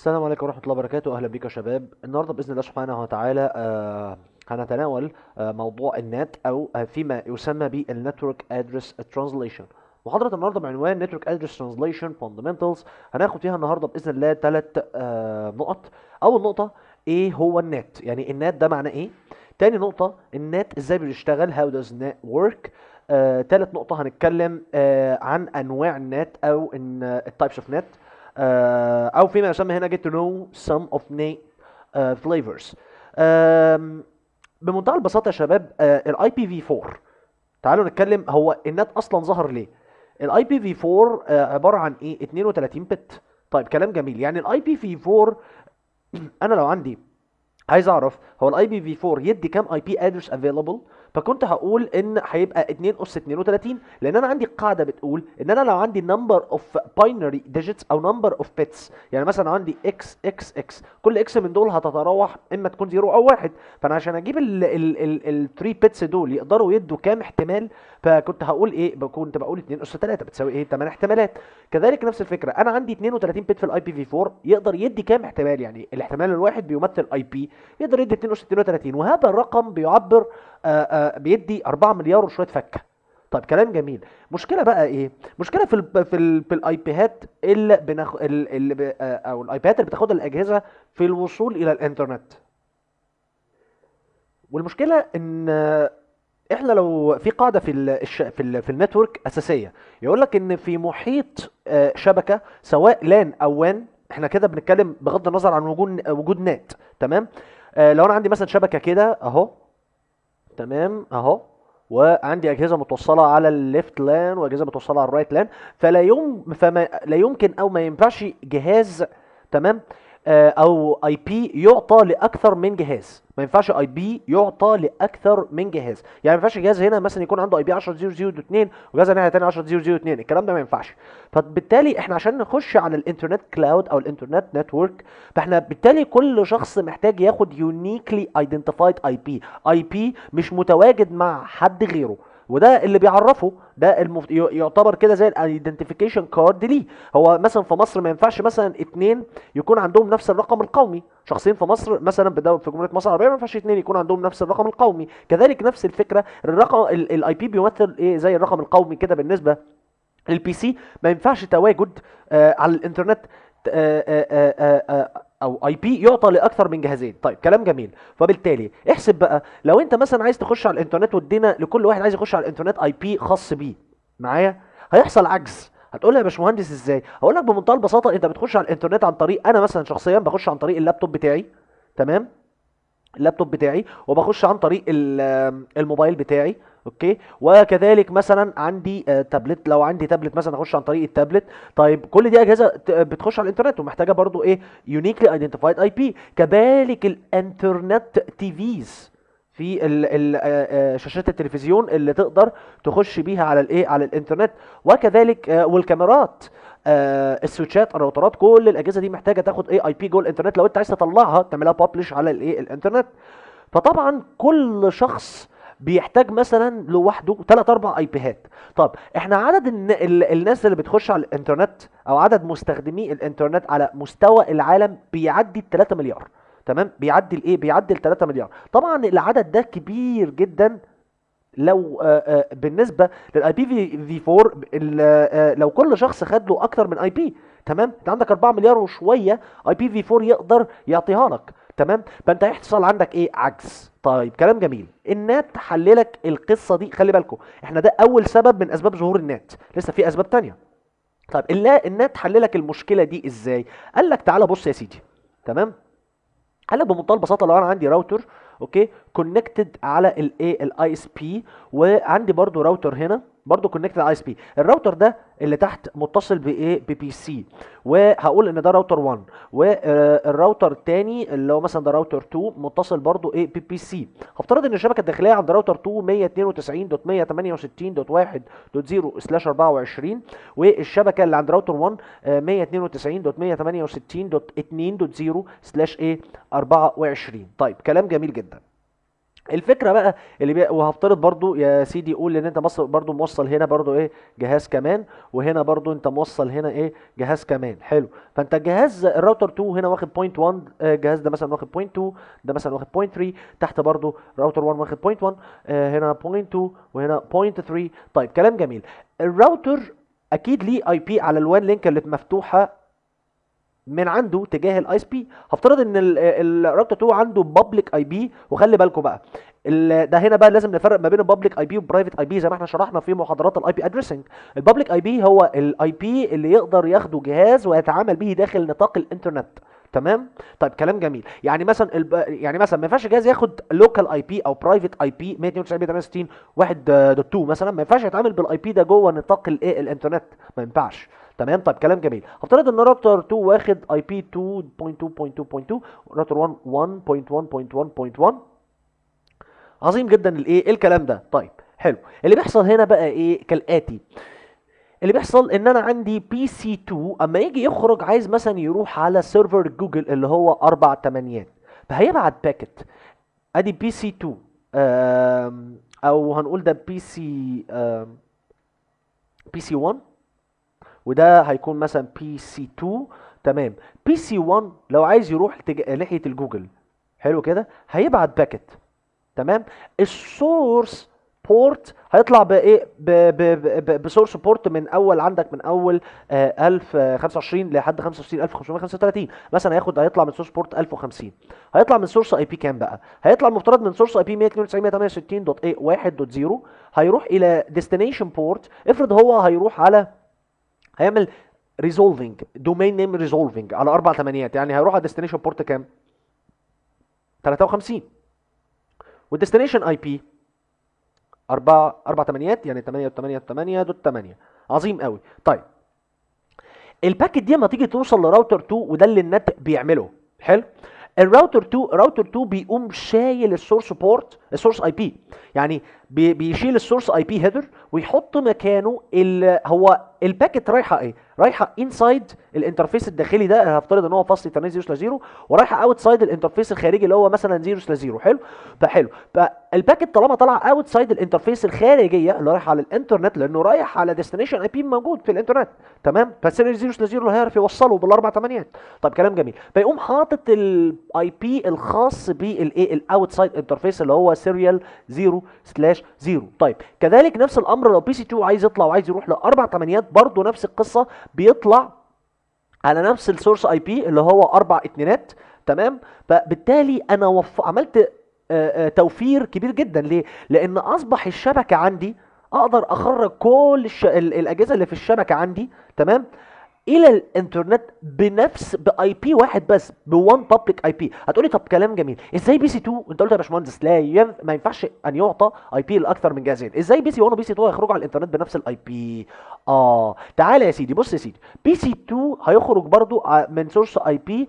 السلام عليكم ورحمة الله وبركاته أهلا بيك يا شباب النهاردة بإذن الله سبحانه وتعالى آه، هنتناول آه، موضوع النت أو آه، فيما يسمى بالنتورك أدرس ترانزليشن محاضرة النهاردة بعنوان نتورك أدرس ترانزليشن فاندمنتالز هناخد فيها النهاردة بإذن الله ثلاث نقط أول نقطة إيه هو النت يعني النت ده معناه إيه تاني نقطة النت إزاي بيشتغل how does net work ثالث نقطة هنتكلم عن أنواع النت أو إن التايبس أوف نت آه، او فيما يسمى هنا get to know some of the آه، flavors بمنتهى البساطه يا شباب الاي بي في 4 تعالوا نتكلم هو النت اصلا ظهر ليه الاي بي في 4 عباره عن ايه 32 بت طيب كلام جميل يعني الاي بي في 4 انا لو عندي عايز اعرف هو الاي بي في 4 يدي كام اي بي ادرس افيلبل فكنت هقول ان هيبقى 2 اس 32 لان انا عندي قاعده بتقول ان انا لو عندي نمبر اوف باينري ديجيتس او نمبر اوف بيتس يعني مثلا عندي اكس اكس اكس كل اكس من دول هتتراوح اما تكون 0 او 1 فانا عشان اجيب ال ال ال 3 بيتس دول يقدروا يدوا كام احتمال فكنت هقول ايه كنت بقول 2 اس 3 بتساوي ايه 8 احتمالات كذلك نفس الفكره انا عندي 32 بت في الاي بي في 4 يقدر يدي كام احتمال يعني الاحتمال الواحد بيمثل اي بي يقدر يدي 2 اس 32 وهذا الرقم بيعبر آآ آه، آه، بيدي 4 مليار وشويه فكه طيب كلام جميل مشكله بقى ايه مشكله في الـ في الـ في الاي بيهات اللي بناخ آه، اللي ب... او الاي بيهات اللي بتاخدها الاجهزه في الوصول الى الانترنت والمشكله ان احنا لو في قاعده في الـ في الـ في النتورك اساسيه يقول لك ان في محيط آه، شبكه سواء لان او وان احنا كده بنتكلم بغض النظر عن وجود وجود نت تمام آه، لو انا عندي مثلا شبكه كده اهو تمام اهو وعندي اجهزه متوصله على الليفت لان واجهزه متوصله على الرايت لان فلا يم فما لا يمكن او ما ينفعش جهاز تمام آه، او اي بي يعطى لاكثر من جهاز ما ينفعش اي بي يعطى لاكثر من جهاز يعني ما ينفعش جهاز هنا مثلا يكون عنده اي بي 10.0.2 وجهاز ناحيه ثانيه 10.0.2 الكلام ده ما ينفعش فبالتالي احنا عشان نخش على الانترنت كلاود او الانترنت نتورك فاحنا بالتالي كل شخص محتاج ياخد يونيكلي ايدنتيفايد اي بي اي بي مش متواجد مع حد غيره وده اللي بيعرفه ده المف... يعتبر كده زي الايدنتيفيكيشن كارد ليه هو مثلا في مصر ما ينفعش مثلا اثنين يكون عندهم نفس الرقم القومي شخصين في مصر مثلا في جمهوريه مصر العربيه ما ينفعش اثنين يكون عندهم نفس الرقم القومي كذلك نفس الفكره الرقم الاي بي بيمثل ايه زي الرقم القومي كده بالنسبه للبي سي ما ينفعش تواجد آه على الانترنت آه آه آه آه, آه، او اي بي يعطى لاكثر من جهازين طيب كلام جميل فبالتالي احسب بقى لو انت مثلا عايز تخش على الانترنت وادينا لكل واحد عايز يخش على الانترنت اي بي خاص بيه معايا هيحصل عجز هتقول لي يا باشمهندس ازاي هقول لك بمنتهى البساطه انت بتخش على الانترنت عن طريق انا مثلا شخصيا بخش عن طريق اللابتوب بتاعي تمام اللابتوب بتاعي وبخش عن طريق الموبايل بتاعي اوكي وكذلك مثلا عندي آه تابلت لو عندي تابلت مثلا اخش عن طريق التابلت طيب كل دي اجهزه آه، بتخش على الانترنت ومحتاجه برضو ايه يونيكلي ايدنتيفايد اي بي كذلك الانترنت تي فيز في آه، آه، شاشات التلفزيون اللي تقدر تخش بيها على الايه على الانترنت وكذلك آه والكاميرات آه السويتشات الراوترات كل الاجهزه دي محتاجه تاخد ايه اي بي جول الانترنت لو انت عايز تطلعها تعملها بابلش على الايه الانترنت فطبعا كل شخص بيحتاج مثلا لوحده 3 4 اي بيهات طب احنا عدد الناس اللي بتخش على الانترنت او عدد مستخدمي الانترنت على مستوى العالم بيعدي 3 مليار تمام بيعدي الايه بيعدي ال 3 مليار طبعا العدد ده كبير جدا لو آه، آه، بالنسبه للاي بي في 4 لو كل شخص خد له اكتر من اي بي تمام انت عندك 4 مليار وشويه اي بي في 4 يقدر يعطيها لك تمام فانت هيحصل عندك ايه عجز طيب كلام جميل النات حللك القصه دي خلي بالكم احنا ده اول سبب من اسباب ظهور النات لسه في اسباب تانية طيب اللا النات حللك المشكله دي ازاي قال لك تعالى بص يا سيدي تمام قال لك بمنتهى البساطه لو انا عندي راوتر اوكي كونكتد على الاي الاي اس بي وعندي برضو راوتر هنا برضه كونكتد اي اس بي الراوتر ده اللي تحت متصل بايه ببي سي وهقول ان ده راوتر 1 والراوتر آه، الثاني اللي هو مثلا ده راوتر 2 متصل برضه ايه ببي سي هفترض ان الشبكه الداخليه عند راوتر 2 192.168.1.0/24 والشبكه اللي عند راوتر 1 192.168.2.0/24 طيب كلام جميل جدا الفكره بقى اللي بي... وهفترض برضو يا سيدي قول ان انت مصر برضو موصل هنا برضو ايه جهاز كمان وهنا برضو انت موصل هنا ايه جهاز كمان حلو فانت الجهاز الراوتر 2 هنا واخد بوينت 1 الجهاز ده مثلا واخد بوينت 2 ده مثلا واخد بوينت 3 تحت برضو راوتر 1 واخد بوينت 1 آه، هنا بوينت 2 وهنا بوينت 3 طيب كلام جميل الراوتر اكيد ليه اي بي على الوان لينك اللي مفتوحه من عنده تجاه الاي اس بي هفترض ان الراوتر 2 عنده بابليك اي بي وخلي بالكم بقى ده هنا بقى لازم نفرق ما بين البابليك اي بي والبرايفت اي بي زي ما احنا شرحنا في محاضرات الاي بي ادريسنج البابليك اي بي هو الاي بي اللي يقدر ياخده جهاز ويتعامل به داخل نطاق الانترنت تمام طيب كلام جميل يعني مثلا الب... يعني مثلا ما ينفعش جهاز ياخد لوكال اي بي او برايفت اي بي 192.168.1.2 مثلا ما ينفعش يتعامل بالاي بي ده جوه نطاق الايه الانترنت ما ينفعش تمام طيب كلام جميل هفترض ان راوتر 2 واخد اي بي 2.2.2.2 راوتر 1 1.1.1.1 عظيم جدا الايه الكلام ده طيب حلو اللي بيحصل هنا بقى ايه كالاتي اللي بيحصل ان انا عندي بي سي 2 اما يجي يخرج عايز مثلا يروح على سيرفر جوجل اللي هو اربع ثمانيات فهيبعت باكت ادي بي سي 2 او هنقول ده بي سي بي سي 1 وده هيكون مثلا بي سي 2 تمام بي سي 1 لو عايز يروح ناحيه الجوجل حلو كده هيبعت باكت تمام السورس بورت هيطلع بايه بسورس بورت من اول عندك من اول 1025 آه، لحد 1535 مثلا هياخد هيطلع من سورس بورت 1050 هيطلع من سورس اي بي كام بقى هيطلع المفترض من سورس اي بي 192.168.1.0 هيروح الى ديستنيشن بورت افرض هو هيروح على هيعمل ريزولفنج دومين نيم ريزولفنج على اربع ثمانيات يعني هيروح على ديستنيشن بورت كام 53 والديستنيشن اي بي اربع اربع ثمانيات يعني 8 8 8 دوت 8 عظيم قوي طيب الباكت دي لما تيجي توصل لراوتر 2 وده اللي النت بيعمله حلو الراوتر 2 راوتر 2 بيقوم شايل السورس بورت السورس اي يعني بي يعني بيشيل السورس اي بي هيدر ويحط مكانه ال هو الباكت رايحه ايه رايحه انسايد الانترفيس الداخلي ده هفترض ان هو فصل انترنت 0 0 ورايحه اوتسايد الانترفيس الخارجي اللي هو مثلا 0 0 حلو فحلو فالباكت طالما طالعه اوتسايد الانترفيس الخارجيه اللي رايحه على الانترنت لانه رايح على ديستنيشن اي بي موجود في الانترنت تمام فالسيريز 0 0 اللي هيعرف يوصله بالاربع ثمانيات طب كلام جميل فيقوم حاطط الاي بي الخاص بالايه الاوتسايد انترفيس اللي هو سيريال 0 سلاش 0 طيب كذلك نفس الامر لو بي سي 2 عايز يطلع وعايز يروح لاربع ثمانيات برضه نفس القصه بيطلع على نفس السورس اي بي اللي هو اربع اتنينات تمام فبالتالي انا وف... عملت توفير كبير جدا ليه لان اصبح الشبكه عندي اقدر اخرج كل الش... الاجهزه اللي في الشبكه عندي تمام الى الانترنت بنفس باي بي واحد بس ب 1 بابليك اي بي هتقولي طب كلام جميل ازاي بي سي 2 انت قلت يا باشمهندس لا ينف... ما ينفعش ان يعطى اي بي لاكثر من جهازين ازاي بي سي 1 وبي سي 2 هيخرجوا على الانترنت بنفس الاي بي اه تعالى يا سيدي بص يا سيدي بي سي 2 هيخرج برضو من سورس اي بي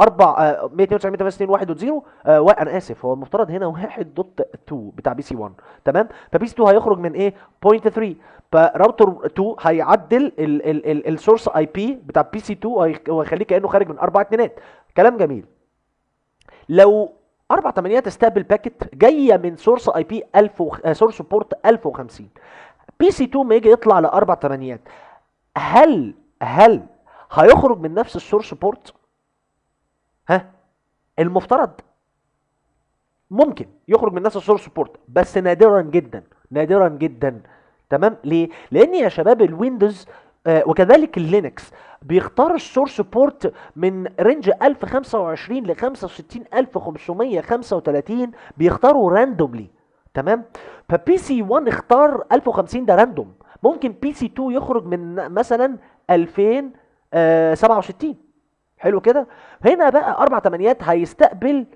4 192 متر انا اسف هو المفترض هنا 1.2 بتاع بي سي 1 تمام فبي سي 2 هيخرج من ايه 0.3 فراوتر 2 هيعدل السورس اي بي بتاع بي سي 2 وهيخليه كانه خارج من اربع اتنينات كلام جميل لو اربع تمانيات استقبل باكت جايه من سورس اي بي 1000 سورس بورت 1050 بي سي 2 ما يجي يطلع لاربع تمانيات هل هل هيخرج من نفس السورس بورت ها المفترض ممكن يخرج من الناس السور سبورت بس نادرا جدا نادرا جدا تمام ليه لان يا شباب الويندوز آه، وكذلك اللينكس بيختار السورس سبورت من رينج 1025 ل 65535 بيختاروا راندوملي تمام فبي سي 1 اختار 1050 ده راندوم ممكن بي سي 2 يخرج من مثلا 2067 حلو كده هنا بقى اربع تمانيات هيستقبل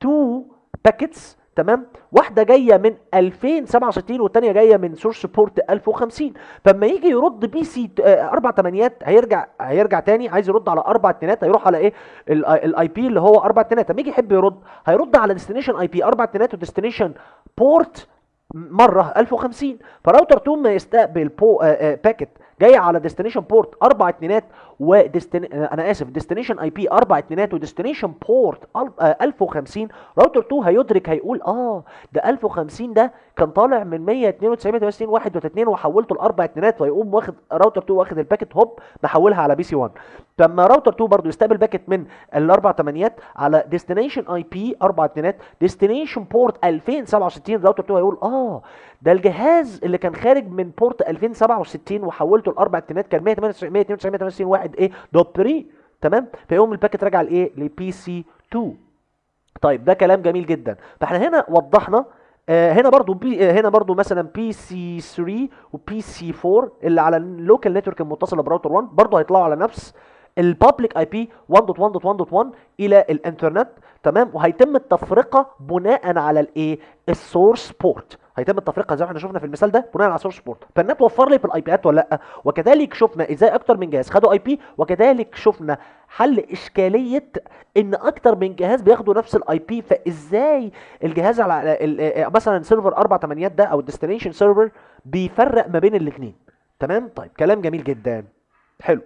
تو باكيتس تمام واحده جايه من 2067 والثانيه جايه من سورس بورت 1050 فلما يجي يرد بي سي آه، اربع تمانيات هيرجع هيرجع تاني عايز يرد على اربع تنات هيروح على ايه الاي آه، بي اللي هو اربع تنات لما يجي يحب يرد هيرد على ديستنيشن اي بي اربع تنات وديستنيشن بورت مره 1050 فراوتر 2 ما يستقبل باكيت آه، جاي باكت جايه على ديستنيشن بورت اربع اتنينات وديستن... آه، انا اسف ديستنيشن اي بي 4 اتنينات وديستنيشن بورت 1050 آه، راوتر 2 هيدرك هيقول اه ده 1050 ده كان طالع من 192 واحد 1 وحولته لاربع اتنينات فيقوم واخد راوتر 2 واخد الباكت هوب محولها على بي سي 1 لما راوتر 2 برضه يستقبل باكت من الاربع ثمانيات على ديستنيشن اي بي اربع اتنينات ديستنيشن بورت 2067 راوتر 2 هيقول اه ده الجهاز اللي كان خارج من بورت 2067 وحولته لاربع اتنينات كان 192 192 1 واحد ايه دوت 3 تمام فيقوم الباكت راجع لايه لبي سي 2 طيب ده كلام جميل جدا فاحنا هنا وضحنا آه هنا برضو بي آه هنا برضو مثلا بي سي 3 وبي سي 4 اللي على اللوكال نتورك المتصله براوتر 1 برضو هيطلعوا على نفس البابليك اي بي 1.1.1.1 الى الانترنت تمام وهيتم التفرقه بناء على الايه السورس بورت هيتم التفرقه زي ما احنا شفنا في المثال ده بناء على سورس بورت فالنت وفر لي في الاي بيات ولا لا وكذلك شفنا ازاي اكتر من جهاز خدوا اي بي وكذلك شفنا حل اشكاليه ان اكتر من جهاز بياخدوا نفس الاي بي فازاي الجهاز على مثلا سيرفر 4 8 ده او الديستنيشن سيرفر بيفرق ما بين الاثنين تمام طيب كلام جميل جدا حلو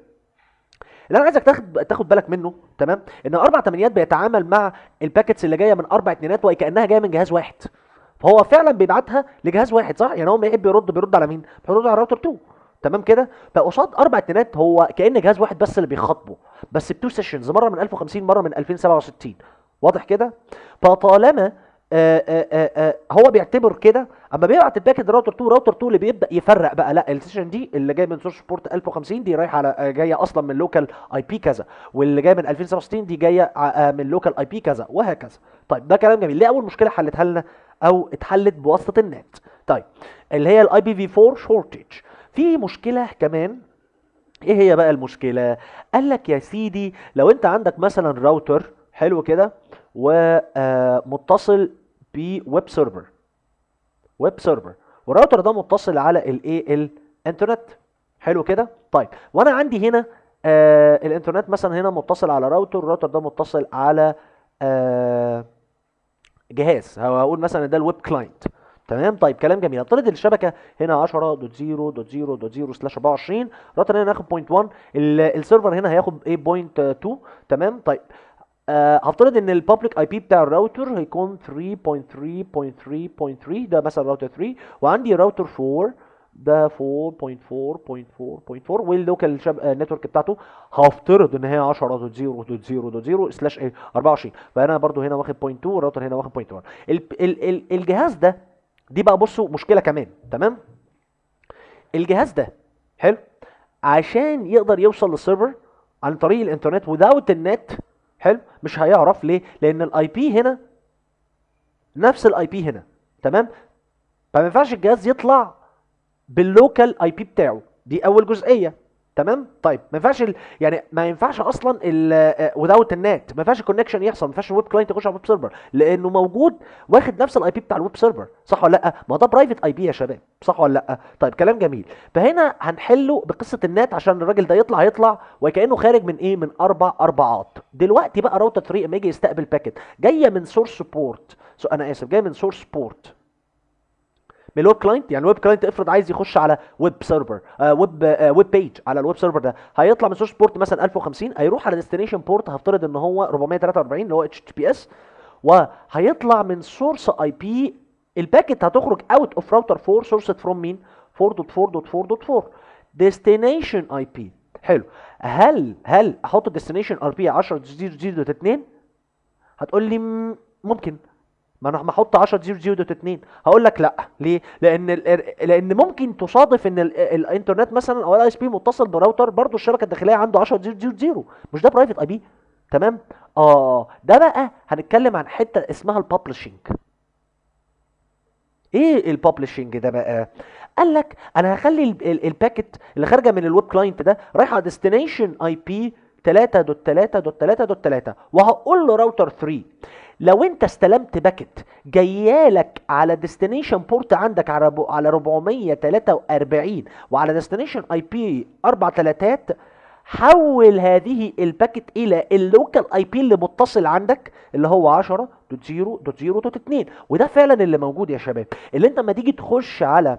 اللي انا عايزك تاخد تاخد بالك منه تمام ان اربع تمانيات بيتعامل مع الباكتس اللي جايه من اربع اتنينات وكانها جايه من جهاز واحد فهو فعلا بيبعتها لجهاز واحد صح يعني هو ما يحب يرد بيرد على مين بيرد على راوتر 2 تمام كده فقصاد اربع اتنينات هو كان جهاز واحد بس اللي بيخاطبه بس بتو سيشنز مره من 1050 مره من 2067 واضح كده فطالما آه، آه، آه، هو بيعتبر كده اما بيبعت الباكج راوتر 2 راوتر 2 اللي بيبدا يفرق بقى لا السيشن دي اللي جاي من سورس بورت 1050 دي رايحه على جايه اصلا من لوكال اي بي كذا واللي جاي من 2067 دي جايه من لوكال اي بي كذا وهكذا طيب ده كلام جميل ليه اول مشكله حلتها لنا او اتحلت بواسطه النت طيب اللي هي الاي بي في 4 شورتج في مشكله كمان ايه هي بقى المشكله قال لك يا سيدي لو انت عندك مثلا راوتر حلو كده ومتصل بويب سيرفر ويب سيرفر والراوتر ده متصل على الايه الانترنت حلو كده طيب وانا عندي هنا آه الانترنت مثلا هنا متصل على راوتر الراوتر ده متصل على آه جهاز هقول مثلا ده الويب كلاينت تمام طيب كلام جميل افترض الشبكه هنا 10.0.0.0/24 راوتر هنا هياخد بوينت 1 السيرفر هنا هياخد ايه بوينت 2 تمام طيب آه، هفترض ان البابليك اي بي بتاع الراوتر هيكون 3.3.3.3 ده مثلا راوتر 3 وعندي راوتر 4 ده 4.4.4.4 واللوكال نتورك بتاعته هفترض ان هي 10.0.0.0 سلاش ايه 24 فانا برضو هنا واخد 0.2 والراوتر هنا واخد 0.1 ال... ال... ال... الجهاز ده دي بقى بصوا مشكله كمان تمام الجهاز ده حلو عشان يقدر يوصل للسيرفر عن طريق الانترنت وداوت النت حلو مش هيعرف ليه لان الاي بي هنا نفس الاي بي هنا تمام فما ينفعش الجهاز يطلع باللوكال اي بي بتاعه دي اول جزئيه تمام طيب ما ينفعش ال... يعني ما ينفعش اصلا ال النت آه، ما ينفعش الكونكشن يحصل ما ينفعش الويب كلاينت يخش على الويب سيرفر لانه موجود واخد نفس الاي بي بتاع الويب سيرفر صح ولا لا ما ده برايفت اي بي يا شباب صح ولا لا طيب كلام جميل فهنا هنحله بقصه النت عشان الراجل ده يطلع هيطلع وكانه خارج من ايه من اربع اربعات دلوقتي بقى راوتر 3 اما يجي يستقبل باكت جايه من سورس بورت انا اسف جايه من سورس بورت من الويب كلاينت يعني الويب كلاينت افرض عايز يخش على ويب سيرفر آه ويب آه ويب بيج على الويب سيرفر ده هيطلع من سورس بورت مثلا 1050 هيروح على ديستنيشن بورت هفترض ان هو 443 اللي هو اتش تي بي اس وهيطلع من سورس اي بي الباكت هتخرج اوت اوف راوتر 4 سورس فروم مين 4.4.4.4 ديستنيشن اي بي حلو هل هل احط الديستنيشن ار بي 10.0.0.2 هتقول لي ممكن ما انا هحط 10 0 0 دوت 2 هقول لك لا ليه لان لان ممكن تصادف ان الانترنت مثلا او الاي اس بي متصل براوتر برضو الشبكه الداخليه عنده 10 0 0 0 مش ده برايفت اي بي تمام اه ده بقى هنتكلم عن حته اسمها الببلشنج ايه الببلشنج ده بقى قال لك انا هخلي الباكت اللي خارجه من الويب كلاينت ده رايحه ديستنيشن اي بي 3 دوت 3 دوت 3 دوت 3 وهقول له راوتر 3 لو انت استلمت باكت لك على ديستنيشن بورت عندك على على 443 وعلى ديستنيشن اي بي 4 تلاتات حول هذه الباكت الى اللوكال اي بي اللي متصل عندك اللي هو 10.0.0.2 وده فعلا اللي موجود يا شباب اللي انت لما تيجي تخش على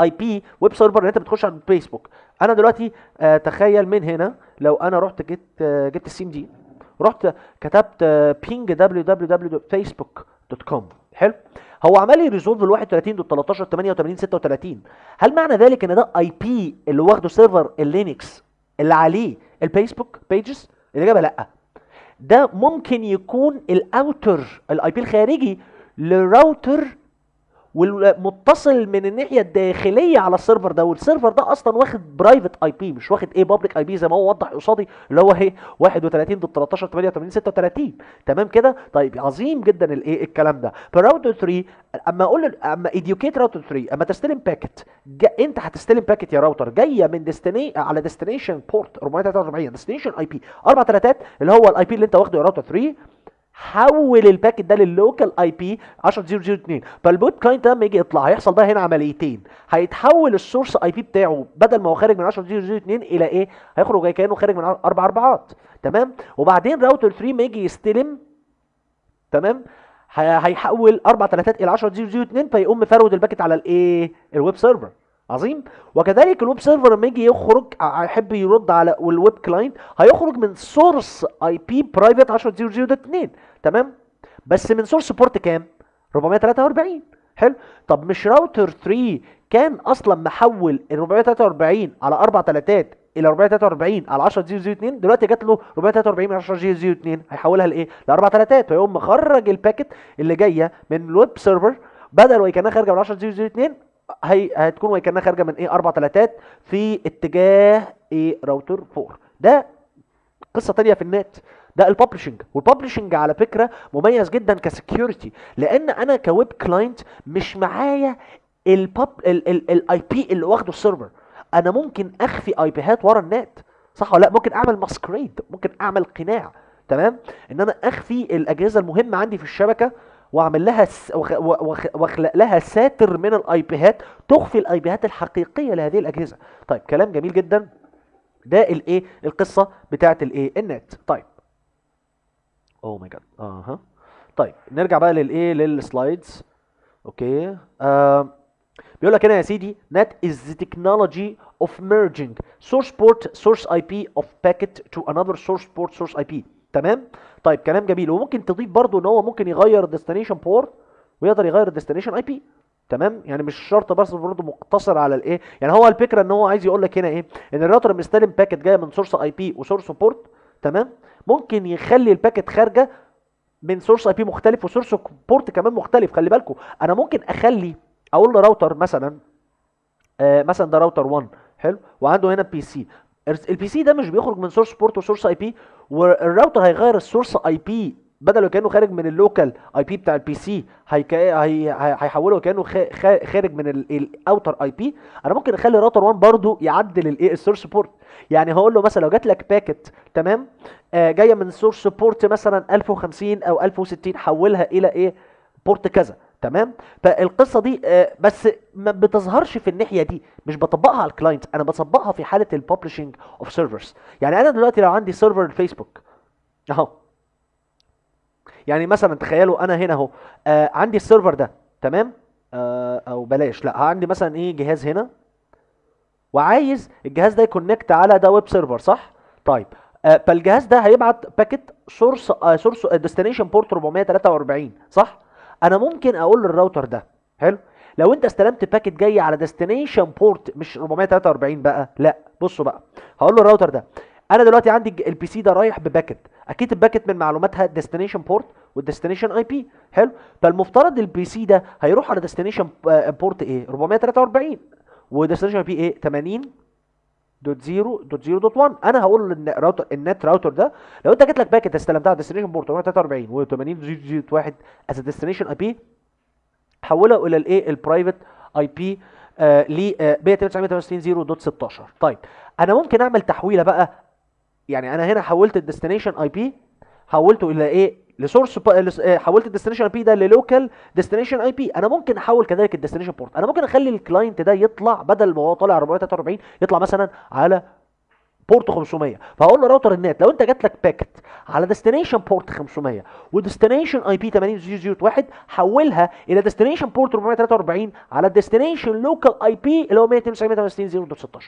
اي بي ويب سيرفر انت بتخش على فيسبوك انا دلوقتي آه، تخيل من هنا لو انا رحت آه، جبت جبت السيم دي رحت كتبت بينج دبليو دبليو دبليو فيسبوك دوت كوم حلو هو عمل لي ريزولف ال 13 88 36 هل معنى ذلك ان ده اي بي اللي واخده سيرفر اللينكس اللي عليه الفيسبوك بيجز الاجابه لا ده ممكن يكون الاوتر الاي بي الخارجي لراوتر والمتصل من الناحيه الداخليه على السيرفر ده والسيرفر ده اصلا واخد برايفت اي بي مش واخد ايه بابليك اي بي زي ما هو وضح قصادي اللي هو اهي 31 ضد 13 88 36 تمام كده طيب عظيم جدا الايه الكلام ده فراوتر 3 اما اقول اما اديوكيت راوتر 3 اما تستلم باكت انت هتستلم باكت يا راوتر جايه من ديستني على ديستنيشن بورت 443 ديستنيشن اي بي اربع تلاتات اللي هو الاي بي اللي انت واخده يا راوتر 3 حول الباكت ده لللوكال اي بي 10002 فالبوت كلاينت ده لما يجي يطلع هيحصل بقى هنا عمليتين هيتحول السورس اي بي بتاعه بدل ما هو خارج من 10002 الى ايه هيخرج كانه خارج من اربع اربعات تمام وبعدين راوتر 3 ما يجي يستلم تمام هيحول اربع ثلاثات الى 10002 فيقوم مفرود الباكت على الايه الويب سيرفر عظيم وكذلك الويب سيرفر لما يجي يخرج هيحب يرد على والويب كلاينت هيخرج من سورس اي بي برايفت 10002 تمام بس من سورس بورت كام 443 حلو طب مش راوتر 3 كان اصلا محول ال 443 على 4 تلاتات الى 443 على 10 زيرو زيرو 2 دلوقتي جات له 443 من 10 زيرو زيرو 2 هيحولها لايه؟ ل 4 تلاتات فيقوم مخرج الباكت اللي جايه من الويب سيرفر بدل كانها خارجه من 10 زيرو زيرو 2 هي هتكون كانها خارجه من ايه 4 تلاتات في اتجاه ايه راوتر 4 ده قصه ثانيه في النت ده الببلشنج والببلشنج على فكره مميز جدا كسكيورتي لان انا كويب كلاينت مش معايا الاي بي اللي واخده السيرفر انا ممكن اخفي اي بيهات ورا النت صح ولا لا ممكن اعمل ماسكريد ممكن اعمل قناع تمام ان انا اخفي الاجهزه المهمه عندي في الشبكه واعمل لها س... واخلق لها ساتر من الاي بيهات تخفي الاي بيهات الحقيقيه لهذه الاجهزه طيب كلام جميل جدا ده الايه القصه بتاعه الايه النت طيب اوه ماي جاد اها طيب نرجع بقى للايه للسلايدز اوكي آه بيقول لك هنا يا سيدي نت از تكنولوجي اوف ميرجينج سورس بورت سورس اي بي اوف باكيت تو انذر سورس بورت سورس اي بي تمام طيب كلام جميل وممكن تضيف برضو ان هو ممكن يغير الديستنيشن بورت ويقدر يغير الديستنيشن اي بي تمام يعني مش شرط بس برضه مقتصر على الايه يعني هو الفكره ان هو عايز يقول لك هنا ايه ان الراوتر مستلم باكت جايه من سورس اي بي وسورس بورت تمام ممكن يخلي الباكت خارجه من سورس اي بي مختلف وسورس بورت كمان مختلف خلي بالكم انا ممكن اخلي اقول لراوتر مثلا آه مثلا ده راوتر 1 حلو وعنده هنا بي سي البي سي ده مش بيخرج من سورس بورت وسورس اي بي والراوتر هيغير السورس اي بي بدل كانه خارج من اللوكال اي بي بتاع البي سي هيحوله كانه خارج من الاوتر اي بي انا ممكن اخلي راوتر 1 برضو يعدل الايه السورس بورت يعني هقول له مثلا لو جات لك باكت تمام آه جايه من سورس بورت مثلا 1050 او 1060 حولها الى ايه بورت كذا تمام فالقصه دي آه، بس ما بتظهرش في الناحيه دي مش بطبقها على الكلاينت انا بطبقها في حاله الببلشنج اوف سيرفرز يعني انا دلوقتي لو عندي سيرفر الفيسبوك اهو يعني مثلا تخيلوا انا هنا اهو آه عندي السيرفر ده تمام آه او بلاش لا عندي مثلا ايه جهاز هنا وعايز الجهاز ده يكونكت على ده ويب سيرفر صح طيب آه فالجهاز ده هيبعت باكيت سورس آه سورس آه، ديستنيشن بورت 443 صح انا ممكن اقول للراوتر ده حلو لو انت استلمت باكيت جاي على ديستنيشن بورت مش 443 بقى لا بصوا بقى هقول له الراوتر ده انا دلوقتي عندي البي سي ده رايح بباكت اكيد الباكت من معلوماتها ديستنيشن بورت والديستنيشن اي بي حلو فالمفترض البي سي ده هيروح على ديستنيشن بورت آه، ايه 443 وديستنيشن اي بي ايه 80 دوت زيرو دوت زيرو دوت 1 انا هقول للراوتر النت راوتر ده لو انت جات لك باكت استلمتها ديستنيشن بورت 443 و80 زيرو 1 از ديستنيشن اي بي حولها الى الايه البرايفت اي بي ل 16 طيب انا ممكن اعمل تحويله بقى يعني انا هنا حولت الديستنيشن اي بي حولته الى ايه لسورس با... إيه، حولت الديستنيشن اي بي ده للوكال ديستنيشن اي بي انا ممكن احول كذلك الديستنيشن بورت انا ممكن اخلي الكلاينت ده يطلع بدل ما هو طالع 443 يطلع مثلا على بورت 500 فهقول له راوتر النت لو انت جات لك باكت على ديستنيشن بورت 500 وديستنيشن اي بي 80001 حولها الى ديستنيشن بورت 443 على ديستنيشن لوكال اي بي اللي هو 192.168.0.16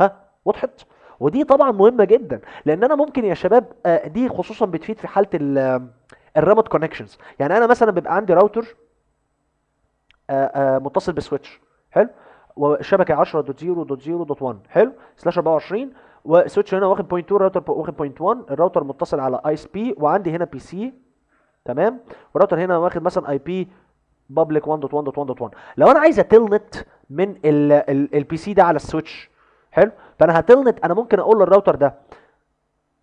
ها وضحت؟ ودي طبعا مهمه جدا لان انا ممكن يا شباب آه، دي خصوصا بتفيد في حاله آه، الريموت كونكشنز يعني انا مثلا بيبقى عندي راوتر آه، متصل بسويتش حلو وشبكه 10.0.0.1 حلو سلاش 24 وسويتش هنا واخد بوينت 2 راوتر واخد بوينت 1 الراوتر متصل على اي اس بي وعندي هنا بي سي تمام والراوتر هنا واخد مثلا اي بي بابليك 1.1.1.1 لو انا عايز نت من البي سي ده على السويتش حلو فانا هتلنت انا ممكن اقول للراوتر ده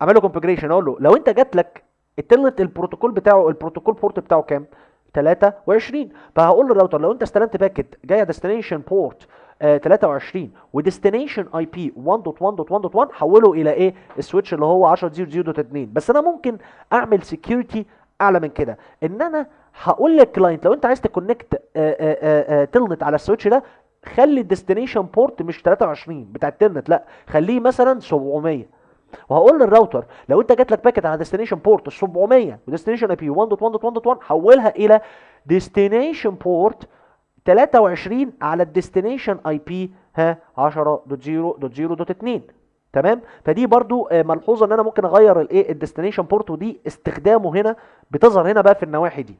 اعمل له كونفجريشن اقول له لو انت جات لك التلنت البروتوكول بتاعه البروتوكول بورت بتاعه كام 23 فهقول للراوتر لو انت استلمت باكت جايه ديستنيشن بورت آه 23 وديستنيشن اي بي 1.1.1.1 حوله الى ايه السويتش اللي هو 10.0.2 بس انا ممكن اعمل سكيورتي اعلى من كده ان انا هقول للكلاينت لو انت عايز تكونكت آه، آه، آه، تلنت على السويتش ده خلي الديستنيشن بورت مش 23 بتاع الترنت لا خليه مثلا 700 وهقول للراوتر لو انت جات لك باكت على ديستنيشن بورت 700 وديستنيشن اي بي 1.1.1.1 حولها الى ديستنيشن بورت 23 على الديستنيشن اي بي ها 10.0.0.2 تمام فدي برضو آه، ملحوظه ان انا ممكن اغير الايه الديستنيشن بورت ودي استخدامه هنا بتظهر هنا بقى في النواحي دي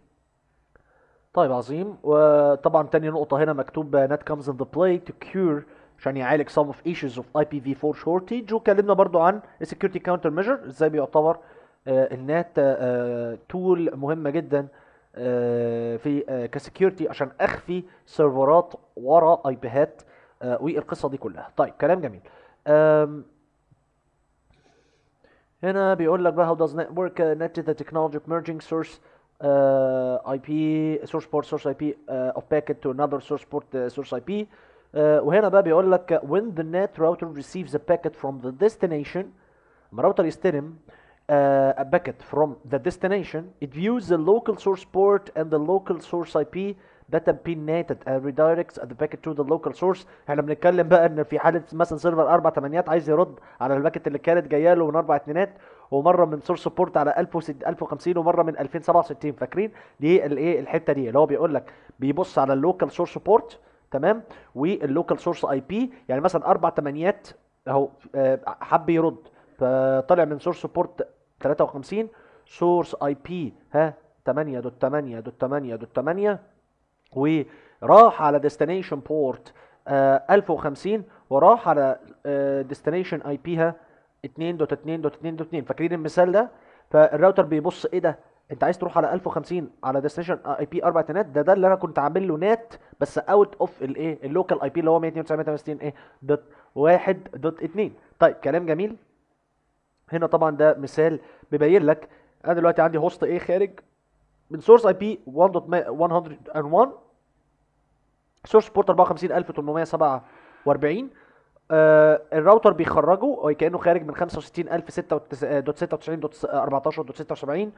طيب عظيم وطبعا تاني نقطة هنا مكتوب بيانات comes in the play to cure عشان يعالج some of issues of IPv4 shortage وكلمنا برضو عن security counter measure ازاي بيعتبر النات آه، آه، تول آه، مهمة جدا في كسكيورتي عشان اخفي سيرفرات ورا اي هات والقصة دي كلها طيب كلام جميل هنا بيقول لك بقى how does network نت net the technology of merging source Uh, IP uh, source port source IP uh, of packet to another source port source IP وهنا بقى بيقول لك when the net router receives a packet from the destination لما الراوتر يستلم a packet from the destination it views the local source port and the local source IP that have been netted and redirects the packet to the local source احنا بنتكلم بقى ان في حاله مثلا سيرفر 4 8 عايز يرد على الباكت اللي كانت جايه له من 4 2 ومره من سورس سبورت على 1050 ومره من 2067 فاكرين دي الايه الحته دي اللي هو بيقول لك بيبص على اللوكال سورس سبورت تمام واللوكال سورس اي بي يعني مثلا اربع تمانيات اهو آه، حب يرد فطلع من سورس سبورت 53 سورس اي بي ها 8 دوت 8 دوت 8 دوت 8 وراح على ديستنيشن بورت 1050 وراح على ديستنيشن اي بي ها 2 دوت 2 دوت 2 دوت 2 فاكرين المثال ده فالراوتر بيبص ايه ده انت عايز تروح على 1050 على ديستنيشن آه، اي بي 4 تنات ده ده اللي انا كنت عامل له نات بس اوت اوف الايه اللوكال اي بي اللي هو 192 ايه دوت 1 دوت 2 طيب كلام جميل هنا طبعا ده مثال بيبين لك انا دلوقتي عندي هوست ايه خارج من سورس اي بي 1.101 سورس بورت 54847 آه الراوتر بيخرجه كانه خارج من 65000 76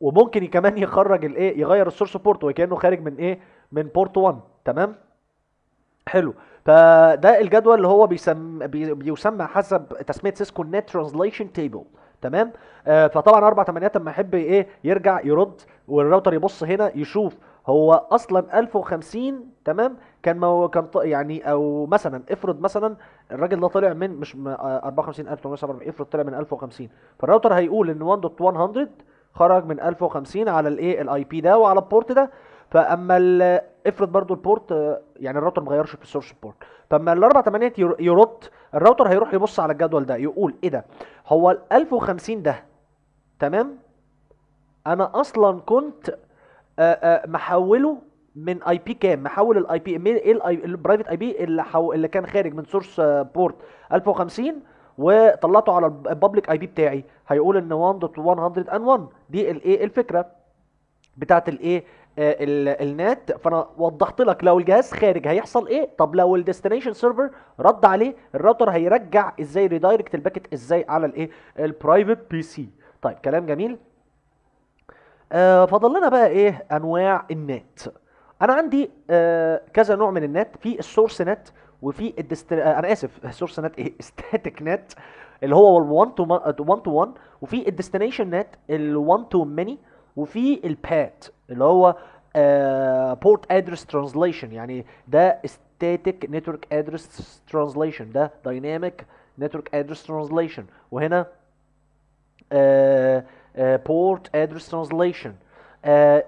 وممكن كمان يخرج الايه يغير السورس بورت وكانه خارج من ايه من بورت 1 تمام حلو فده الجدول اللي هو بيسم بيسمى حسب تسميه سيسكو نت ترانزليشن تيبل تمام آه فطبعا 4 8 اما يحب ايه يرجع يرد والراوتر يبص هنا يشوف هو اصلا 1050 تمام كان ما كان يعني او مثلا افرض مثلا الراجل ده طلع من مش 54847 افرض طلع من 1050 فالراوتر هيقول ان 1.100 خرج من 1050 على الايه الاي بي ده وعلى البورت ده فاما افرض برضو البورت يعني الراوتر مغيرش في السورس بورت فاما ال 48 يرد الراوتر هيروح يبص على الجدول ده يقول ايه ده هو ال 1050 ده تمام انا اصلا كنت آه، آه، محوله من اي بي كام محول الاي بي ايه البرايفت اي بي اللي حو... اللي كان خارج من سورس بورت 1050 وطلعته على البابليك اي بي بتاعي هيقول ان 1.101 دي الايه الفكره بتاعت الايه النات فانا وضحت لك لو الجهاز خارج هيحصل ايه طب لو الديستنيشن سيرفر رد عليه الراوتر هيرجع ازاي ريدايركت الباكت ازاي على الايه البرايفت بي سي طيب كلام جميل آه، فاضل لنا بقى ايه انواع النت انا عندي آه، كذا نوع من النت في السورس نت وفي الدستر... آه، انا اسف السورس نت ايه ستاتيك نت اللي هو ال 1 تو 1 تو 1 وفي الديستنيشن نت ال 1 تو ماني وفي البات اللي هو بورت ادرس ترانزليشن يعني ده ستاتيك نتورك ادرس ترانزليشن ده دايناميك نتورك ادرس ترانزليشن وهنا بورت ادرس ترانزليشن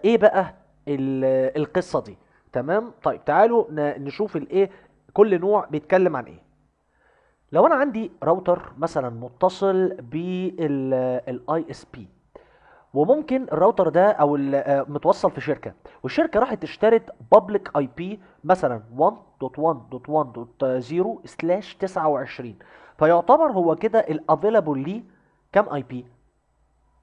ايه بقى القصه دي تمام طيب تعالوا نشوف الايه كل نوع بيتكلم عن ايه لو انا عندي راوتر مثلا متصل بالاي اس بي وممكن الراوتر ده او آه، متوصل في شركه والشركه راحت اشترت بابليك اي بي مثلا 1.1.1.0/29 فيعتبر هو كده الافيلابل ليه كام اي بي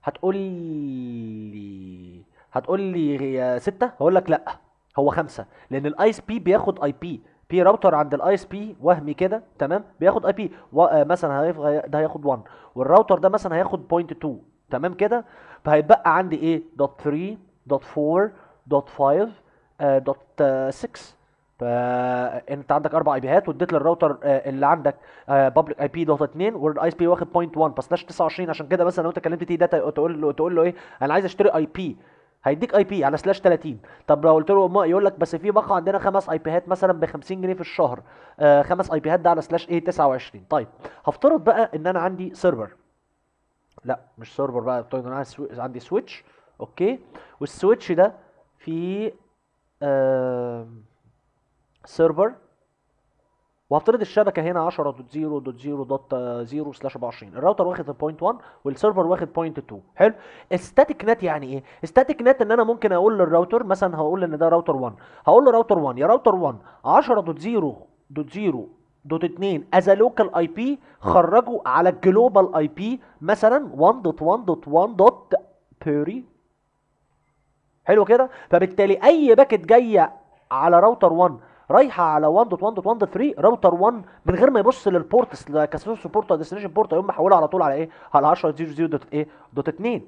هتقول لي هتقول لي ستة هقول لك لا هو خمسة لان الاي اس بي بياخد اي بي في راوتر عند الاي اس بي وهمي كده تمام بياخد اي آه، بي مثلا ده هياخد 1 والراوتر ده مثلا هياخد بوينت 2 تمام كده فهيتبقى عندي ايه دوت 3 دوت 4 دوت 5 دوت 6 فانت عندك اربع اي بيهات واديت للراوتر آه، اللي عندك بابليك اي بي دوت 2 والاي اس بي واخد بوينت 1 بس داش 29 عشان كده مثلا لو انت كلمت تي داتا تقول له تقول له ايه انا عايز اشتري اي بي هيديك اي بي على سلاش 30 طب لو قلت له ما يقول لك بس في بقى عندنا خمس اي بيهات مثلا ب 50 جنيه في الشهر آه خمس اي بيهات ده على سلاش ايه 29 طيب هفترض بقى ان انا عندي سيرفر لا مش سيرفر بقى طيب انا عندي سويتش اوكي والسويتش ده فيه آه سيرفر وهفترض الشبكه هنا 10.0.0.0/24 الراوتر واخد البوينت 1 والسيرفر واخد بوينت 2 حلو الستاتيك نت يعني ايه الستاتيك نت ان انا ممكن اقول للراوتر مثلا هقول ان ده راوتر 1 هقول له راوتر 1 يا راوتر 1 10.0.0.2 دوت از لوكال اي بي خرجوا على الجلوبال اي بي مثلا 1.1.1.30 حلو كده فبالتالي اي باكت جايه على راوتر 1 رايحه على 1.1.1.3 راوتر 1 من غير ما يبص للبورتس سبورت او ديستنيشن بورت يقوم محولها على طول على ايه على 10.0.0.2 إيه؟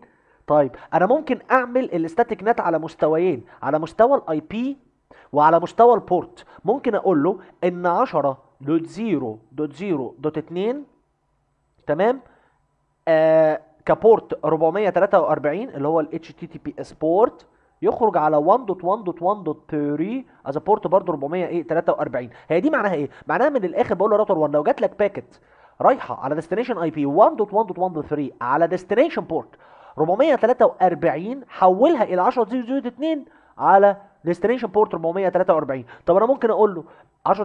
طيب انا ممكن اعمل الاستاتيك نت على مستويين على مستوى الاي بي وعلى مستوى البورت ممكن اقول له ان 10.0.0.2 تمام آه كبورت 443 اللي هو ال HTTPS بورت يخرج على 1.1.1.3 از بورت برضه 400 ايه 43 هي دي معناها ايه معناها من الاخر بقول لراوتر 1 لو جات لك باكت رايحه على ديستنيشن اي بي 1.1.1.3 على ديستنيشن بورت 443 حولها الى 10.0.2 على ديستنيشن بورت 443 طب انا ممكن اقول له 10.0.2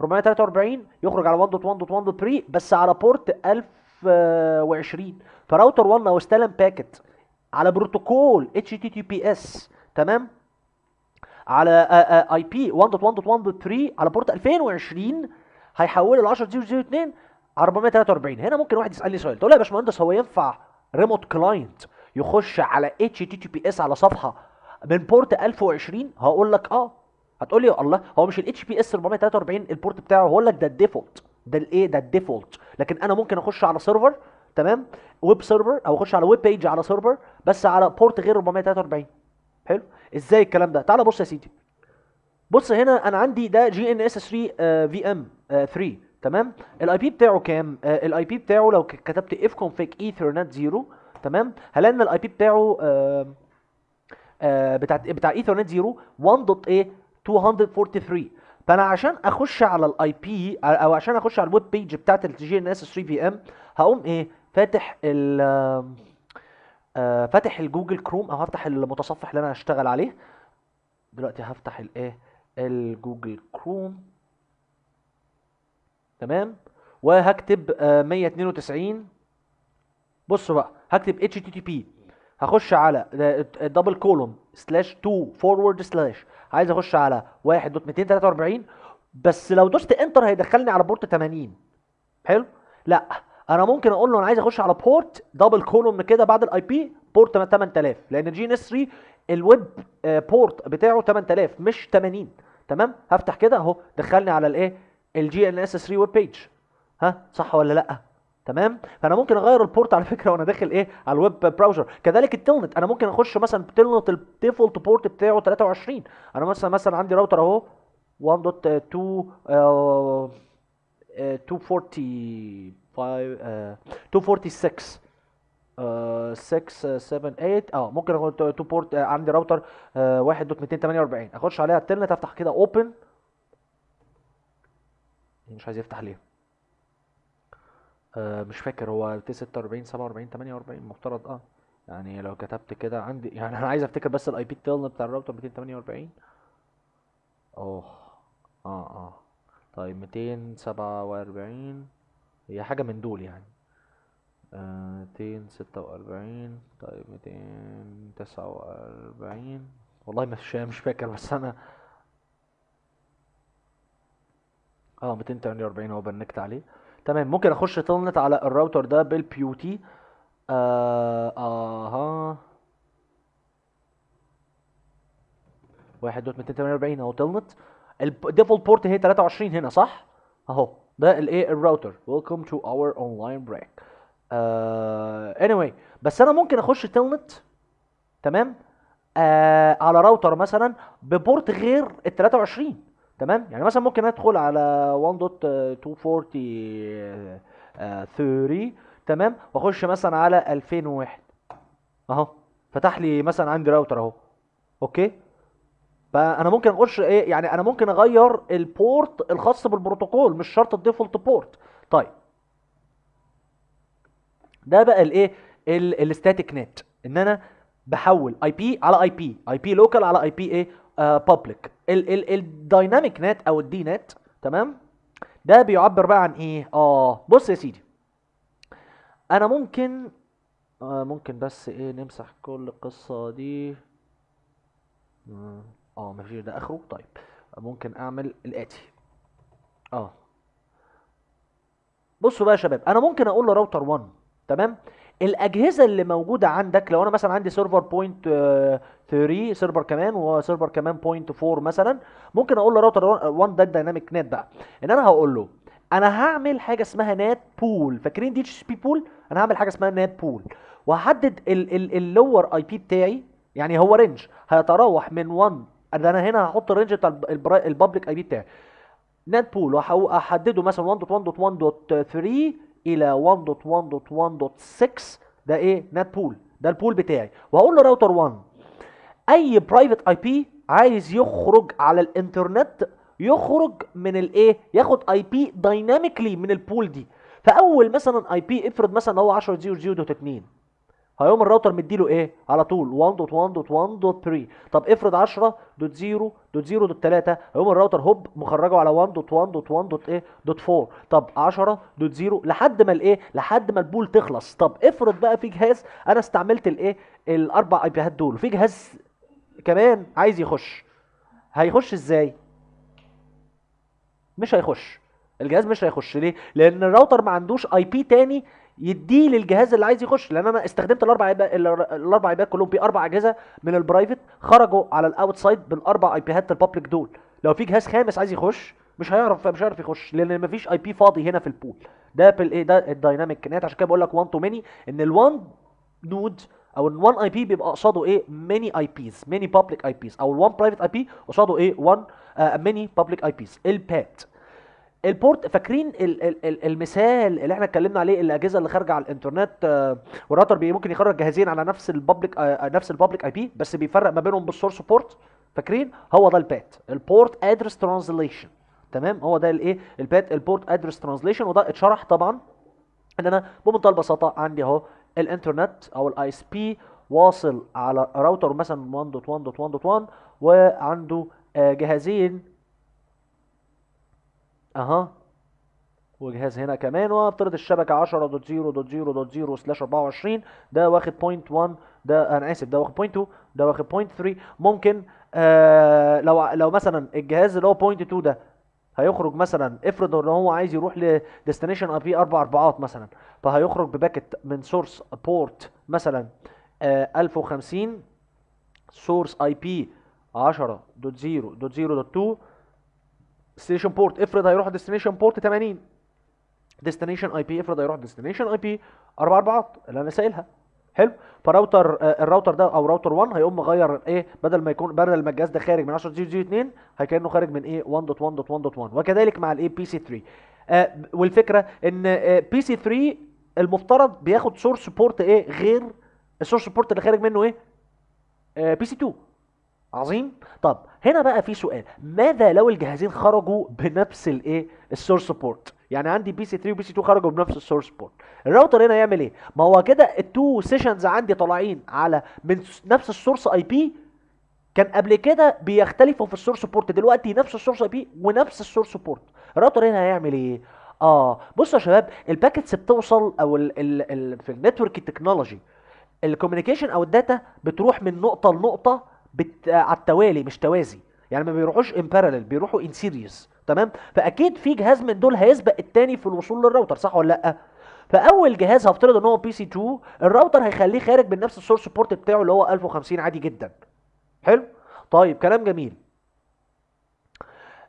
443 يخرج على 1.1.1.3 بس على بورت 1020 فراوتر 1 لو استلم باكت على بروتوكول اتش تي تي بي اس تمام على اي بي 1.1.1.3 على بورت 2020 10 ل 0 على 443 هنا ممكن واحد يسالني سؤال تقول له يا باشمهندس هو ينفع ريموت كلاينت يخش على اتش تي تي بي اس على صفحه من بورت 1020 هقول لك اه هتقول لي يا الله هو مش الاتش بي اس 443 البورت بتاعه هقول لك ده الديفولت ده الايه ده الديفولت لكن انا ممكن اخش على سيرفر تمام ويب سيرفر او اخش على ويب بيج على سيرفر بس على بورت غير 443 حلو ازاي الكلام ده تعال بص يا سيدي بص هنا انا عندي ده جي ان اس 3 آه، في ام 3 آه، تمام الاي بي بتاعه كام آه، الاي بي بتاعه لو كتبت اف كونفيج ايثرنت 0 تمام هلاقي ان الاي بي بتاعه آه بتاع بتاع ايثرنت 0 1.243 فانا عشان اخش على الاي بي او عشان اخش على الويب بيج بتاعت الجي ان اس 3 في ام هقوم ايه فاتح ال آه، فاتح الجوجل كروم او هفتح المتصفح اللي انا هشتغل عليه دلوقتي هفتح الايه الجوجل كروم تمام وهكتب 192 آه، بصوا بقى هكتب http هخش على دبل كولوم سلاش 2 فورورد سلاش عايز اخش على 1.243 بس لو دوست انتر هيدخلني على بورت 80 حلو لا انا ممكن اقول له انا عايز اخش على بورت دبل كولوم كده بعد الاي بي بورت 8000 لان جي اس 3 الويب بورت بتاعه 8000 مش 80 تمام هفتح كده اهو دخلني على الايه الجي ان اس 3 ويب بيج ها صح ولا لا تمام فانا ممكن اغير البورت على فكره وانا داخل ايه على الويب براوزر كذلك التلنت انا ممكن اخش مثلا تلنت الديفولت بورت بتاعه 23 انا مثلا مثلا عندي راوتر اهو 1.2 240 246 6 7 8 اه ممكن اخد تو بورت آه عندي راوتر آه 1.248 اخش عليها التلنت افتح كده اوبن مش عايز يفتح ليه آه مش فاكر هو 46 47 48 المفترض اه يعني لو كتبت كده عندي يعني انا عايز افتكر بس الاي بي التلنت بتاع الراوتر 248 اوه اه اه طيب 247 هي حاجة من دول يعني آه، ميتين ستة وأربعين طيب ميتين تسعة وأربعين والله مش مش فاكر بس أنا اه ميتين تمانية وأربعين هو بنكت عليه تمام ممكن أخش تلنت على الراوتر ده بالبيوتي آه آه واحد دوت ميتين تمانية وأربعين أهو تلنت الديفولت بورت هي تلاتة وعشرين هنا صح؟ أهو ده الايه الراوتر ويلكم تو اور اونلاين بريك اني anyway بس انا ممكن اخش تلنت تمام آه على راوتر مثلا ببورت غير ال 23 تمام يعني مثلا ممكن ادخل على 1.240 تمام واخش مثلا على 2001 اهو فتح لي مثلا عندي راوتر اهو اوكي فانا ممكن اخش ايه يعني انا ممكن اغير البورت الخاص بالبروتوكول مش شرط الديفولت بورت طيب ده بقى الايه الاستاتيك نت ان انا بحول اي بي على اي بي اي بي لوكال على اي بي ايه بابليك الدايناميك نت او الدي نت تمام ده بيعبر بقى عن ايه اه بص يا سيدي انا ممكن آه ممكن بس ايه نمسح كل القصه دي اه مفيش ده اخره طيب ممكن اعمل الاتي اه بصوا بقى يا شباب انا ممكن اقول له راوتر 1 تمام الاجهزه اللي موجوده عندك لو انا مثلا عندي سيرفر بوينت 3 سيرفر كمان وسيرفر كمان بوينت 4 مثلا ممكن اقول له راوتر 1 ده الدايناميك نت بقى ان انا هقول له انا هعمل حاجه اسمها نات بول فاكرين دي اتش بي بول انا هعمل حاجه اسمها نات بول وهحدد اللور اي بي بتاعي يعني هو رينج هيتراوح من 1 ان انا هنا هحط الرينج بتاع البابليك اي بي بتاعي نت بول وهحدده مثلا 1.1.1.3 الى 1.1.1.6 ده ايه نت بول ده البول بتاعي وهقول له راوتر 1 اي برايفت اي بي عايز يخرج على الانترنت يخرج من الايه ياخد اي بي دايناميكلي من البول دي فاول مثلا اي بي افرض مثلا هو 10.0.2 هيقوم الراوتر مديله ايه على طول 1.1.1.3 طب افرض 10 دوت 0 دوت 0 دوت 3 هيقوم الراوتر هوب مخرجه على 1.1.1. ايه دوت طب 10 دوت 0 لحد ما الايه لحد ما البول تخلص طب افرض بقى في جهاز انا استعملت الايه الاربع اي بيهات دول في جهاز كمان عايز يخش هيخش ازاي مش هيخش الجهاز مش هيخش ليه لان الراوتر ما عندوش اي بي تاني يديه للجهاز اللي عايز يخش لان انا استخدمت الاربع الاربع اي كلهم كلهم باربع اجهزه من البرايفت خرجوا على الاوتسايد بالاربع اي بيهات البابليك دول لو في جهاز خامس عايز يخش مش هيعرف مش هيعرف يخش لان مفيش اي بي فاضي هنا في البول ده بالايه ده الدايناميك نت عشان كده بقول لك 1 تو ميني ان ال1 نود او ال1 اي بي بيبقى قصاده ايه ميني اي بيز ميني بابليك اي بيز او ال1 برايفت اي بي قصاده ايه 1 ميني بابليك اي بيز البات البورت فاكرين المثال اللي احنا اتكلمنا عليه الاجهزه اللي خارجه على الانترنت آه، والراوتر ممكن يخرج جهازين على نفس البابليك آه، آه، نفس البابليك اي بي بس بيفرق ما بينهم بالسورس بورت فاكرين هو ده البات البورت ادرس ترانزليشن تمام هو ده الايه البات البورت ادرس ترانزليشن وده اتشرح طبعا ان انا بمنتهى البساطه عندي اهو الانترنت او الاي اس بي واصل على راوتر مثلا 1.1.1.1 وعنده جهازين اها وجهاز هنا كمان وافترض الشبكه 10.0.0.0 سلاش 24 ده واخد بوينت 1 ده انا اسف ده واخد بوينت 2 ده واخد بوينت 3 ممكن آه لو لو مثلا الجهاز اللي هو بوينت 2 ده هيخرج مثلا افرض ان هو عايز يروح لديستنيشن اي بي اربع اربعات مثلا فهيخرج بباكت من سورس بورت مثلا آه 1050 سورس اي بي 10.0.0.2 ديستنيشن بورت افرض هيروح ديستنيشن بورت 80 ديستنيشن اي بي افرض هيروح ديستنيشن اي بي اربع اربعات اللي انا سائلها حلو فراوتر آه، الراوتر ده او راوتر 1 هيقوم مغير ايه بدل ما يكون بدل ما الجهاز ده خارج من 10 جي 2 هيكانه خارج من ايه 1.1.1.1 وكذلك مع الايه بي سي 3 والفكره ان بي سي 3 المفترض بياخد سورس بورت ايه غير السورس بورت اللي خارج منه ايه بي سي 2 عظيم طب هنا بقى في سؤال ماذا لو الجهازين خرجوا بنفس الايه السورس بورت يعني عندي بي سي 3 وبي سي 2 خرجوا بنفس السورس بورت الراوتر هنا يعمل ايه ما هو كده التو سيشنز عندي طالعين على من نفس السورس اي بي كان قبل كده بيختلفوا في السورس بورت دلوقتي نفس السورس اي بي ونفس السورس بورت الراوتر هنا هيعمل ايه اه بصوا يا شباب الباكتس بتوصل او الـ الـ الـ في النتورك تكنولوجي الكوميونيكيشن او الداتا بتروح من نقطه لنقطه بت... على التوالي مش توازي يعني ما بيروحوش ان بارالل بيروحوا ان سيريز تمام فاكيد في جهاز من دول هيسبق التاني في الوصول للراوتر صح ولا لا فاول جهاز هفترض ان هو بي سي 2 الراوتر هيخليه خارج من نفس السورس بورت بتاعه اللي هو 1050 عادي جدا حلو طيب كلام جميل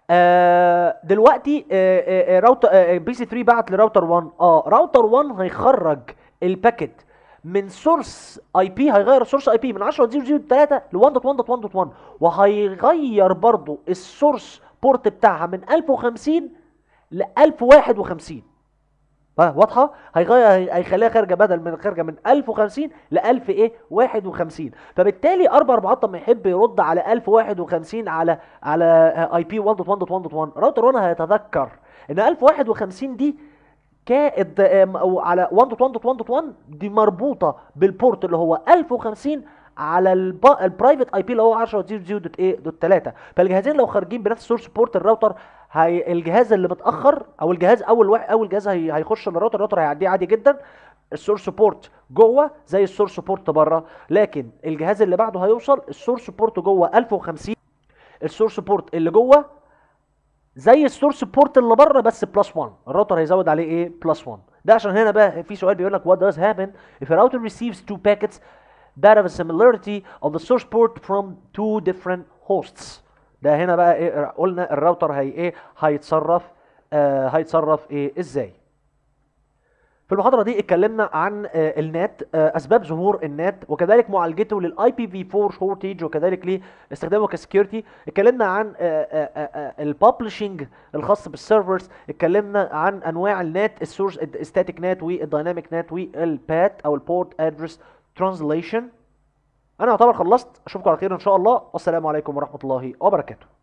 آه دلوقتي آه آه راوتر آه بي سي 3 بعت لراوتر 1 اه راوتر 1 هيخرج الباكت من سورس اي بي هيغير السورس اي بي من 10.0.0.3 ل 1.1.1.1 وهيغير برضو السورس بورت بتاعها من 1050 ل 1051 واضحه هيغير هيخليها خارجه بدل من خارجه من 1050 ل 1000 ايه 51 فبالتالي اربع اربعات طب يحب يرد على 1051 على على اي بي 1.1.1 راوتر 1 هيتذكر ان 1051 دي كاد آه، على 1 دوت 1 دوت 1 دوت 1 دي مربوطه بالبورت اللي هو 1050 على البرايفت اي بي اللي هو 10.0.0.a.3 إيه فالجهازين لو خارجين بنفس السورس بورت الراوتر هي الجهاز اللي متاخر او الجهاز اول واحد اول جهاز هي هيخش للراوتر الراوتر هيعديه عادي جدا السورس بورت جوه زي السورس بورت بره لكن الجهاز اللي بعده هيوصل السورس بورت جوه 1050 السورس بورت اللي جوه زي السورس بورت اللي بره بس بلس 1 الراوتر هيزود عليه ايه بلس 1 ده عشان هنا بقى في سؤال بيقول لك what does happen if a router receives two packets that have a similarity of the source port from two different hosts ده هنا بقى ايه قلنا الراوتر هي ايه هيتصرف آه هيتصرف ايه ازاي في المحاضره دي اتكلمنا عن آه، النات آه، اسباب ظهور النات وكذلك معالجته للاي بي في 4 شورتيج وكذلك لاستخدامه كسكيورتي اتكلمنا عن آه، الببلشنج الخاص بالسيرفرز اتكلمنا عن انواع النات السورس ستاتيك نات والدايناميك نات والبات او البورت ادرس ترانزليشن انا اعتبر خلصت اشوفكم على خير ان شاء الله والسلام عليكم ورحمه الله وبركاته